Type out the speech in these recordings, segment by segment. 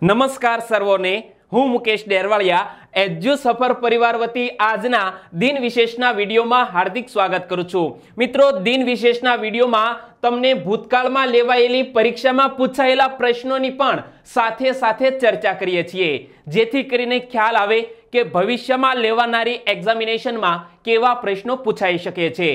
નમસ્કાર સર્વોને હું મુકેશ ડેરવાળિયા એજ્યુ સફર પરિવાર વતી આજના દિન વિશેષના વિડીયોમાં હાર્દિક સ્વાગત કરું છું મિત્રો દિન વિશેષના વિડીયોમાં તમને ભૂતકાળમાં લેવાયેલી પરીક્ષામાં પૂછાયેલા પ્રશ્નોની પણ સાથે સાથે ચર્ચા કરીએ છીએ જેથી કરીને ખ્યાલ આવે કે ભવિષ્યમાં લેવાનારી એક્ઝામિનેશનમાં કેવા પ્રશ્નો પૂછાઈ શકે છે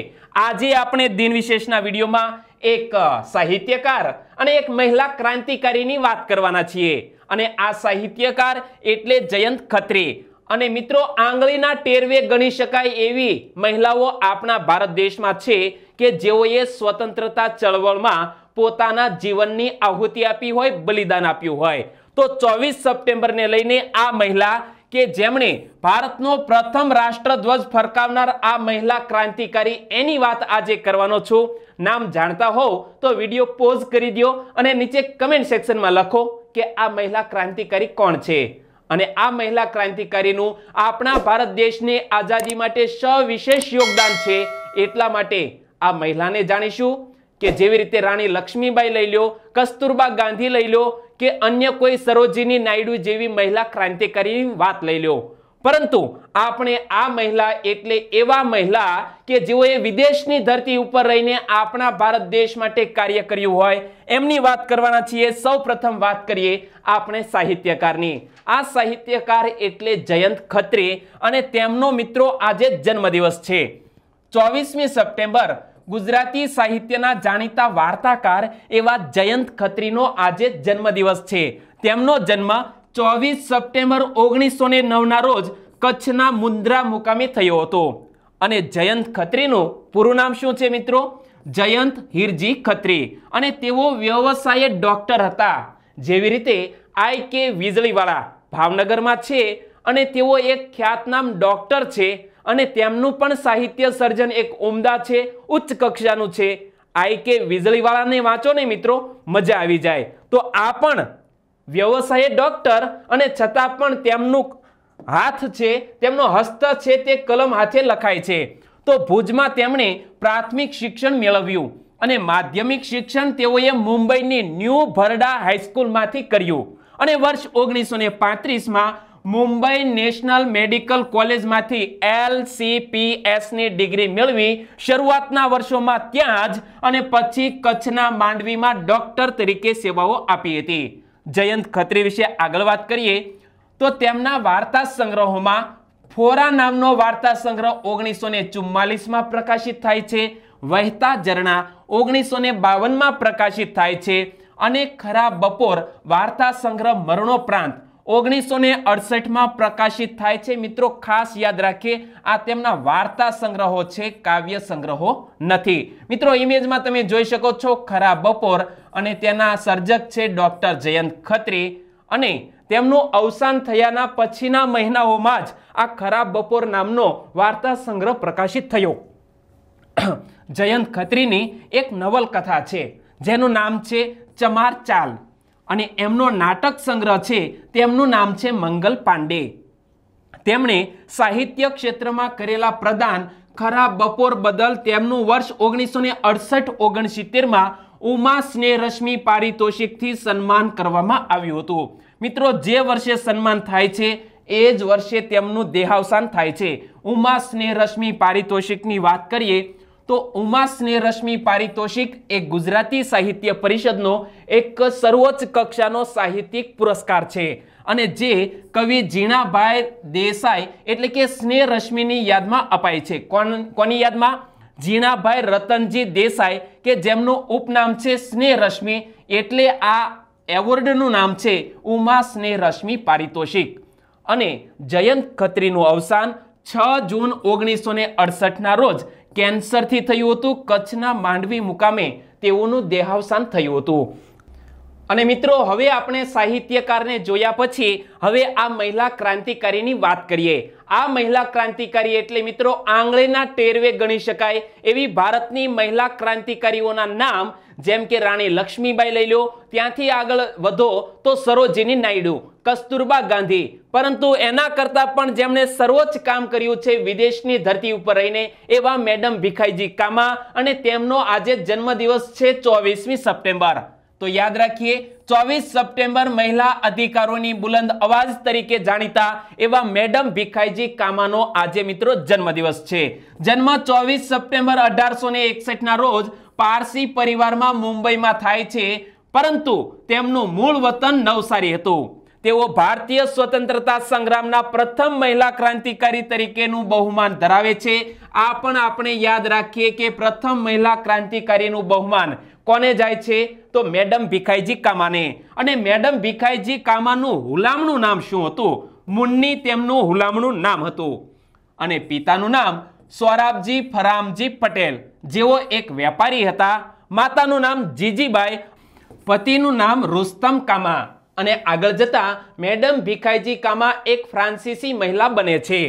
આજે આપણે દિન વિશેષના વિડીયોમાં એક સાહિત્યકાર અને એક મહિલા ક્રાંતિકારીની વાત કરવાના છીએ અને આ સાહિત્યકાર એટલે જયંત ખત્રી અને મિત્રો આંગળીના ટેરવે ગણી શકાય એવી મહિલાઓ આપણા ભારત દેશમાં છે કે જેઓએ સ્વતંત્રતા ચળવળમાં પોતાના જીવનની આહુતિ આપી હોય બલિદાન આપ્યું હોય તો ચોવીસ સપ્ટેમ્બરને લઈને આ મહિલા કે જેમણે ભારતનો પ્રથમ રાષ્ટ્રધ્વજ ફરકાવનાર આ મહિલા ક્રાંતિકારી એની વાત આજે કરવાનો છું નામ જાણતા હોવ તો વિડીયો પોઝ કરી દો અને નીચે કમેન્ટ સેક્શનમાં લખો કે આ મહિલા ક્રાંતિકારી કોણ છે અને આ મહિલા ક્રાંતિકારીનું આપણા ભારત દેશને આઝાદી માટે સવિશેષ યોગદાન છે એટલા માટે આ મહિલાને જાણીશું કે જેવી રીતે રાણી લક્ષ્મીબાઈ લઈ લ્યો કસ્તુરબા ગાંધી લઈ લો કે અન્ય કોઈ સરોજીની નાયડુ જેવી મહિલા ક્રાંતિકારીની વાત લઈ લ્યો પરંતુ આપણે આ મહિલા એટલે એવા મહિલા કે જેઓએ વિદેશની ધરતી ઉપર રહીને આપણા ભારત દેશ માટે કાર્ય કર્યું હોય એમની વાત કરવાના છીએ સૌ પ્રથમ વાત કરીએ આપણે સાહિત્યકારની આ સાહિત્યકાર એટલે જયંત ખત્રી અને તેમનો મિત્રો આજે જન્મદિવસ છે ચોવીસમી સપ્ટેમ્બર ગુજરાતી સાહિત્યના જાણીતા વાર્તાકાર એવા જયંત ખત્રીનો આજે જન્મદિવસ છે તેમનો જન્મ ચોવીસ સપ્ટેમ્બર ઓગણીસો ને નવના રોજ કચ્છના મુન્દ્રા મુકામે થયો હતો અને જયંત ખત્રીનું પૂરું નામ શું છે મિત્રો જયંત હિરજી ખત્રી અને તેઓ વ્યવસાય ડોક્ટર હતા જેવી રીતે આઈ કે વીજળીવાળા ભાવનગરમાં છે અને તેઓ એક ખ્યાતનામ ડોક્ટર છે અને તેમનું પણ સાહિત્ય સર્જન એક ઉમદા છે ઉચ્ચ કક્ષાનું છે આઈ કે વીજળીવાળાને વાંચો ને મિત્રો મજા આવી જાય તો આ પણ વ્યવસાય ડૉક્ટર અને છતાં પણ તેમનું હાથ છે તેમનો હસ્ત છે તે કલમ હાથે લખાય છે તો ભુજમાં તેમણે પ્રાથમિક શિક્ષણ મેળવ્યું અને માધ્યમિક શિક્ષણ તેઓએ મુંબઈની ન્યૂ ભરડા હાઈસ્કૂલમાંથી કર્યું અને વર્ષ ઓગણીસો ને પાંત્રીસમાં મુંબઈ નેશનલ મેડિકલ કોલેજમાંથી એલ એલસીપીએસની ડિગ્રી મેળવી શરૂઆતના વર્ષોમાં ત્યાં જ અને પછી કચ્છના માંડવીમાં ડોક્ટર તરીકે સેવાઓ આપી હતી જયંત ખત્રી વિશે આગળ વાત કરીએ તો તેમના વાર્તા સંગ્રહોમાં ફોરા નામનો વાર્તા સંગ્રહ ઓગણીસો ને ચુમ્માલીસમાં પ્રકાશિત થાય છે વહેતા ઝરણા ઓગણીસો ને બાવનમાં પ્રકાશિત થાય છે અને ખરા બપોર વાર્તા સંગ્રહ મરણોપ્રાંત ઓગણીસો ને અડસઠમાં પ્રકાશિત થાય છે મિત્રો ખાસ યાદ રાખીએ આ તેમના વાર્તા સંગ્રહો છે કાવ્ય સંગ્રહો નથી મિત્રો ઇમેજમાં તમે જોઈ શકો છો ખરા બપોર અને તેના સર્જક છે ડૉક્ટર જયંત ખત્રી અને તેમનું અવસાન થયાના પછીના મહિનાઓમાં જ આ ખરાબ બપોર નામનો વાર્તા સંગ્રહ પ્રકાશિત થયો જયંત ખત્રીની એક નવલકથા છે જેનું નામ છે ચમાર ચાલ અને એમનો નાટક સંગ્રહ છે તેમનું નામ છે મંગલ પાંડે તેમણે સાહિત્ય ક્ષેત્રમાં કરેલા પ્રદાન ખરા બપોર બદલ તેમનું વર્ષ ઓગણીસો ને અડસઠ ઓગણસિત્તેરમાં ઉમા સ્નેહ રશ્મિ પારિતોષિકથી સન્માન કરવામાં આવ્યું હતું મિત્રો જે વર્ષે સન્માન થાય છે એ જ વર્ષે તેમનું દેહાવસાન થાય છે ઉમા સ્નેહ રશ્મિ પારિતોષિકની વાત કરીએ તો ઉમા રશ્મિ પારિતોષિક એ ગુજરાતી સાહિત્ય પરિષદનો એક સર્વોચ્ચ કક્ષાનો સાહિત્યિક પુરસ્કાર છે અને જે કવિ જીણાભાઈ દેસાઈ એટલે કે રશ્મિની યાદમાં અપાય છે કોણ કોની યાદમાં જીણાભાઈ રતનજી દેસાઈ કે જેમનું ઉપનામ છે સ્નેહ રશ્મિ એટલે આ એવોર્ડનું નામ છે ઉમા સ્નેહરશ્મિ પારિતોષિક અને જયંત ખત્રીનું અવસાન છ જૂન ઓગણીસો ને અડસઠના રોજ કેન્સરથી થયું હતું કચ્છના માંડવી મુકામે તેઓનું દેહાવસાન થયું હતું અને મિત્રો હવે આપણે સાહિત્યકારને જોયા પછી હવે આ મહિલા ક્રાંતિકારીની વાત કરીએ આ મહિલા ક્રાંતિકારી એટલે મિત્રો આંગળીના ટેરવે ગણી શકાય એવી ભારતની મહિલા ક્રાંતિકારીઓના નામ જેમ કે રાણી લક્ષ્મીબાઈ લઈ લો ત્યાંથી આગળ વધો તો સરોજીની નાયડુ કસ્તુરબા ગાંધી પરંતુ એના કરતાં પણ જેમણે સર્વોચ્ચ કામ કર્યું છે વિદેશની ધરતી ઉપર રહીને એવા મેડમ ભીખાઈજી કામા અને તેમનો આજે જન્મદિવસ છે ચોવીસમી સપ્ટેમ્બર તો યાદ રાખીએ ચોવીસ સપ્ટેમ્બર મહિલા અધિકારોની બુલંદ અવાજ તરીકે જાણીતા એવા મેડમ ભીખાઈજી કામાનો આજે મિત્રો જન્મદિવસ છે જન્મ ચોવીસ સપ્ટેમ્બર અઢારસો ને એકસઠના રોજ પારસી પરિવારમાં મુંબઈમાં થાય છે પરંતુ તેમનું મૂળ વતન નવસારી હતું તેઓ ભારતીય સ્વતંત્રતા સંગ્રામના પ્રથમ મહિલા ક્રાંતિકારી તરીકેનું બહુમાન ધરાવે છે આ પણ આપણે યાદ રાખીએ કે પ્રથમ મહિલા ક્રાંતિકારીનું બહુમાન કોને જાય છે તો મેડમ ભીખાઈજી કામાને અને મેડમ ભીખાઈજી કામાનું હુલામણું નામ શું હતું મુન્ની તેમનું હુલામણું નામ હતું અને પિતાનું નામ સૌરાબજી ફરામજી પટેલ જેઓ એક વેપારી હતા માતાનું નામ જીજીભાઈ પતિનું નામ રુસ્તમ કામા અને આગળ જતાં મેડમ ભીખાઈજી કામા એક ફ્રાન્સીસી મહિલા બને છે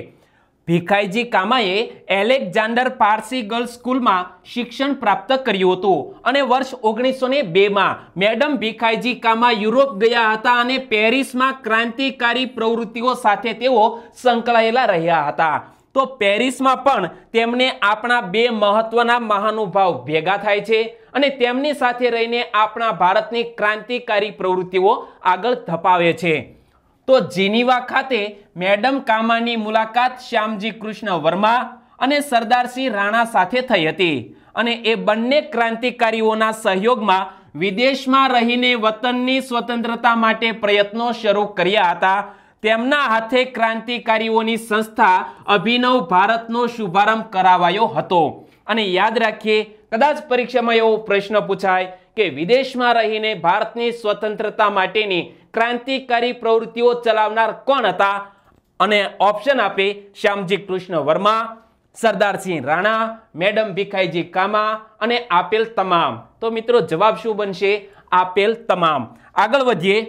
ભીખાઈજી કામાએ એલેક્ઝાન્ડર પારસી ગર્લ્સ સ્કૂલમાં શિક્ષણ પ્રાપ્ત કર્યું હતું અને વર્ષ ઓગણીસો ને બેમાં મેડમ ભીખાઈજી કામા યુરોપ ગયા હતા અને પેરિસમાં ક્રાંતિકારી પ્રવૃત્તિઓ સાથે તેઓ સંકળાયેલા રહ્યા હતા તો પેરિસમાં પણ તેમને આપણા બે મહત્વના મહાનુભાવ ભેગા થાય છે અને તેમની સાથે રહીને આપણા ભારતની ક્રાંતિકારી પ્રવૃત્તિઓ આગળ ધપાવે છે તો જીનીવા ખાતે મેડમ કામાની મુલાકાત શ્યામજી કૃષ્ણ વર્મા અને સરદારસિંહ રાણા સાથે થઈ હતી અને એ બંને ક્રાંતિકારીઓના સહયોગમાં વિદેશમાં રહીને વતનની સ્વતંત્રતા માટે પ્રયત્નો શરૂ કર્યા હતા તેમના હાથે ક્રાંતિકારીઓની સંસ્થા અભિનવ ભારતનો શુભારંભ કરાવાયો હતો અને યાદ રાખીએ કદાચ પરીક્ષામાં એવો પ્રશ્ન પૂછાય કે વિદેશમાં રહીને ભારતની સ્વતંત્રતા માટેની ક્રાંતિકારી પ્રવૃત્તિઓ ચલાવનાર કોણ હતા અને ઓપ્શન આપે શ્યામજી કૃષ્ણ વર્મા સરદારસિંહ રાણા મેડમ ભીખાઈજી કામા અને આપેલ તમામ તો મિત્રો જવાબ શું બનશે આપેલ તમામ આગળ વધીએ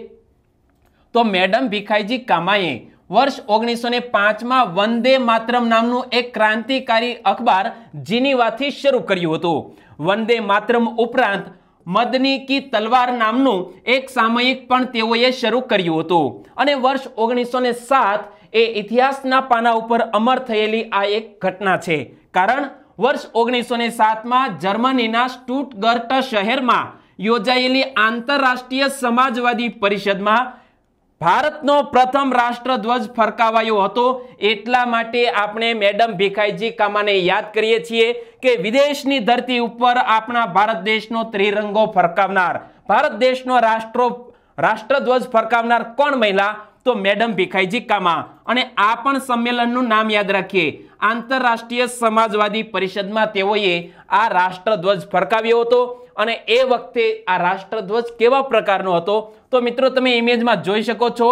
તો મેડમ ભીખાઈજી કામાએ વર્ષ ઓગણીસો ને પાંચમાં વંદે માતરમ નામનું એક ક્રાંતિકારી અખબાર જીનીવાથી શરૂ કર્યું હતું વંદે માતરમ ઉપરાંત મદની કી તલવાર નામનું એક સામયિક પણ તેઓએ શરૂ કર્યું હતું અને વર્ષ ઓગણીસો ને સાત એ ઇતિહાસના પાના ઉપર અમર થયેલી આ એક ઘટના છે કારણ વર્ષ ઓગણીસો ને સાતમાં જર્મનીના સ્ટુટગર્ટ શહેરમાં યોજાયેલી આંતરરાષ્ટ્રીય સમાજવાદી પરિષદમાં ભારતનો પ્રથમ રાષ્ટ્રધ્વજ ફરકાવાયો હતો એટલા માટે આપણે મેડમ ભીખાઈજી કામાને યાદ કરીએ છીએ કે વિદેશની ધરતી ઉપર આપણા ભારત દેશનો ત્રિરંગો ફરકાવનાર ભારત દેશનો રાષ્ટ્રો રાષ્ટ્રધ્વજ ફરકાવનાર કોણ મહિલા તો મેડમ ભીખાઈજી કામા અને આ પણ સંમેલનનું નામ યાદ રાખીએ આંતરરાષ્ટ્રીય સમાજવાદી પરિષદમાં તેઓએ આ રાષ્ટ્રધ્વજ ફરકાવ્યો હતો અને એ વખતે આ રાષ્ટ્રધ્વજ કેવા પ્રકારનો હતો તો મિત્રો તમે ઇમેજમાં જોઈ શકો છો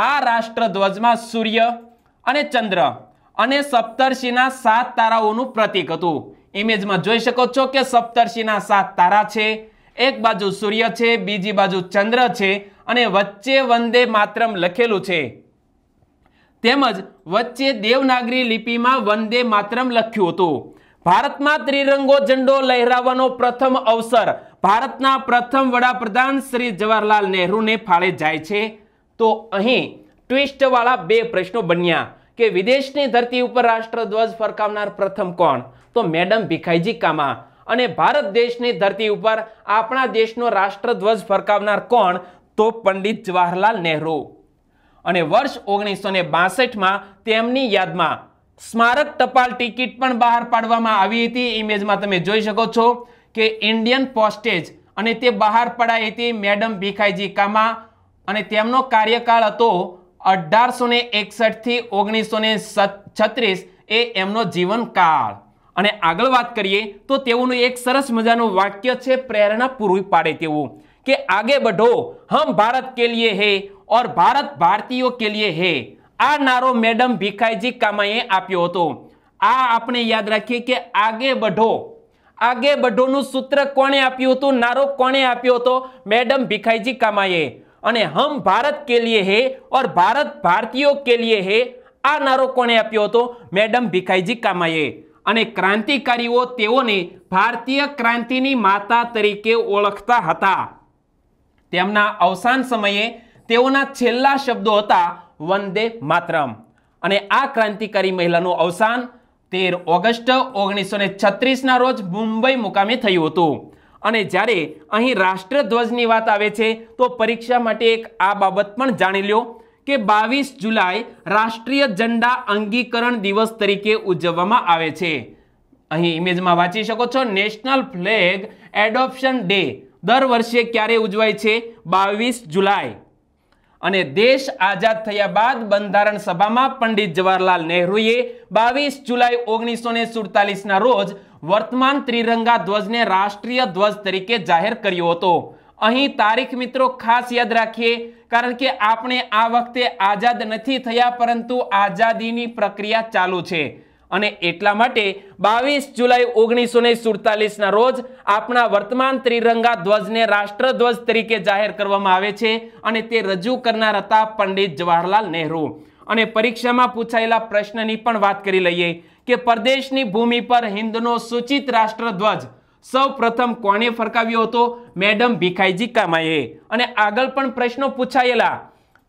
આ રાષ્ટ્રધ્વજમાં સૂર્ય અને ચંદ્ર અને સપ્તર્ષિના સાત તારાઓનું પ્રતીક હતું ઇમેજમાં જોઈ શકો છો કે સપ્તર્ષિના સાત તારા છે એક બાજુ સૂર્ય છે બીજી બાજુ ચંદ્ર છે અને વચ્ચે વંદે માત્રમ લખેલું છે તેમજ વચ્ચે દેવનાગરી લિપિમાં વંદે માત્રમ લખ્યું હતું ભારતમાં ત્રિરંગો ઝંડો લહેરાવવાનો પ્રથમ અવસર ભારતના પ્રથમ વડાપ્રધાન શ્રી જવાહરલાલ નહેરુને ફાળે જાય છે તો અહીં ટ્વિસ્ટવાળા બે પ્રશ્નો બન્યા કે વિદેશની ધરતી ઉપર રાષ્ટ્રધ્વજ ફરકાવનાર પ્રથમ કોણ તો મેડમ ભીખાઈજી કામા અને ભારત દેશની ધરતી ઉપર આપણા દેશનો રાષ્ટ્રધ્વજ ફરકાવનાર કોણ તો પંડિત જવાહરલાલ નહેરુ અને વર્ષ ઓગણીસો ને બાસઠમાં તેમની યાદમાં સ્મારક ટપાલ ટિકિટ પણ બહાર પાડવામાં આવી હતી ઇમેજમાં તમે જોઈ શકો છો કે ઇન્ડિયન પોસ્ટેજ અને તે બહાર પડાઈ હતી મેડમ ભીખાઈજી કામા અને તેમનો કાર્યકાળ હતો અઢારસો ને એકસઠથી ઓગણીસો ને છત્રીસ એ એમનો જીવનકાળ અને આગળ વાત કરીએ તો તેઓનું એક સરસ મજાનું વાક્ય છે પ્રેરણા પૂરી પાડે તેવું કે આગે बढ़ो હમ ભારત के लिए है और भारत भारतीयों के लिए है આ નારો મેડમ ભીખાઈજી કામાએ આપ્યો હતો આ આપણે યાદ રાખીએ કે આગે બઢો આગે બઢોનું સૂત્ર કોણે આપ્યું હતું નારો કોણે આપ્યો હતો મેડમ ભીખાઈજી કામાએ અને હમ ભારત કે લીએ હે ઓર ભારત ભારતીયો કે લીએ હે આ નારો કોણે આપ્યો હતો મેડમ ભીખાઈજી કામાએ અને ક્રાંતિકારીઓ તેઓને ભારતીય ક્રાંતિની માતા તરીકે ઓળખતા હતા તેમના અવસાન સમયે તેઓના છેલ્લા શબ્દો હતા વંદે માતરમ અને આ ક્રાંતિકારી મહિલાનું અવસાન તેર ઓગસ્ટ ઓગણીસો ને છત્રીસના રોજ મુંબઈ મુકામે થયું હતું અને જ્યારે અહીં રાષ્ટ્રધ્વજની વાત આવે છે તો પરીક્ષા માટે એક આ બાબત પણ જાણી લો કે બાવીસ જુલાઈ રાષ્ટ્રીય ઝંડા અંગીકરણ દિવસ તરીકે ઉજવવામાં આવે છે અહીં ઇમેજમાં વાંચી શકો છો નેશનલ ફ્લેગ એડોપ્શન ડે દર વર્ષે ક્યારે ઉજવાય છે બાવીસ જુલાઈ અને દેશ આઝાદ થયા બાદ બંધારણ સભામાં પંડિત જવાહરલાલ નહેરુએ બાવીસ જુલાઈ ઓગણીસો ને સુડતાલીસના રોજ વર્તમાન ત્રિરંગા ધ્વજને રાષ્ટ્રીય ધ્વજ તરીકે જાહેર કર્યો હતો અહીં તારીખ મિત્રો ખાસ યાદ રાખીએ કારણ કે આપણે આ વખતે આઝાદ નથી થયા પરંતુ આઝાદીની પ્રક્રિયા ચાલુ છે અને એટલા માટે બાવીસ જુલાઈ ઓગણીસો ને સુડતાલીસના રોજ આપણા વર્તમાન ત્રિરંગા ધ્વજને રાષ્ટ્રધ્વજ તરીકે જાહેર કરવામાં આવે છે અને તે રજૂ કરનાર હતા પંડિત જવાહરલાલ નહેરુ અને પરીક્ષામાં પૂછાયેલા પ્રશ્નની પણ વાત કરી લઈએ કે પરદેશની ભૂમિ પર હિન્દનો સૂચિત રાષ્ટ્રધ્વજ સૌ પ્રથમ કોણે ફરકાવ્યો હતો મેડમ ભીખાઈજી કામાએ અને આગળ પણ પ્રશ્નો પૂછાયેલા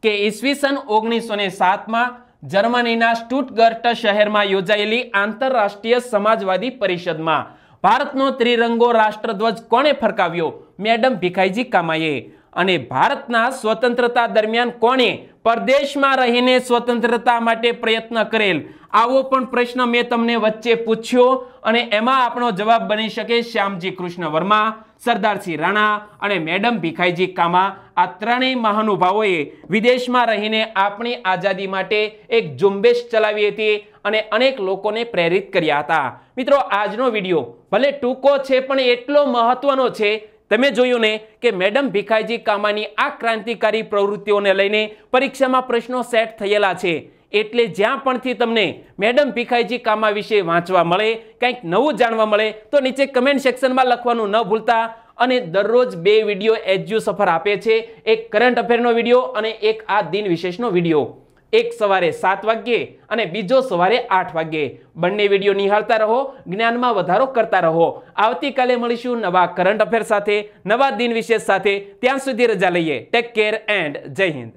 કે ઈસવીસન ઓગણીસો ને સાતમાં જર્મનીના સ્ટુટગર્ટ શહેરમાં યોજાયેલી આંતરરાષ્ટ્રીય સમાજવાદી પરિષદમાં ભારતનો ત્રિરંગો રાષ્ટ્રધ્વજ કોણે ફરકાવ્યો મેડમ ભીખાઈજી કામાએ અને ભારતના સ્વતંત્રતા દરમિયાન કોણે પરદેશમાં રહીને સ્વતંત્રતા માટે પ્રયત્ન કરેલ આવો પણ પ્રશ્ન મેં તમને વચ્ચે પૂછ્યો અને એમાં આપણો જવાબ બની શકે શ્યામજી કૃષ્ણ વર્મા સરદારસિંહ રાણા અને મેડમ ભીખાઈજી કામા આ ત્રણેય મહાનુભાવોએ વિદેશમાં રહીને આપણી આઝાદી માટે એક ઝુંબેશ ચલાવી હતી અને અનેક લોકોને પ્રેરિત કર્યા હતા મિત્રો આજનો વિડીયો ભલે ટૂંકો છે પણ એટલો મહત્વનો છે તમે જોયું ને કે મેડમ ભીખાઈજી કામાની આ ક્રાંતિકારી પ્રવૃત્તિઓને લઈને પરીક્ષામાં પ્રશ્નો સેટ થયેલા છે એટલે જ્યાં પણથી તમને મેડમ પીખાઈજી કામા વિશે વાંચવા મળે કંઈક નવું જાણવા મળે તો નીચે કમેન્ટ સેક્શનમાં લખવાનું ન ભૂલતા અને દરરોજ બે વિડીયો એજ્યુ સફર આપે છે એક કરંટ અફેરનો વિડીયો અને એક આ દિન વિશેષનો વિડીયો એક સવારે સાત વાગ્યે અને બીજો સવારે આઠ વાગ્યે બંને વિડીયો નિહાળતા રહો જ્ઞાનમાં વધારો કરતા રહો આવતીકાલે મળીશું નવા કરંટ અફેર સાથે નવા દિન વિશેષ સાથે ત્યાં સુધી રજા લઈએ ટેક કેર એન્ડ જય હિન્દ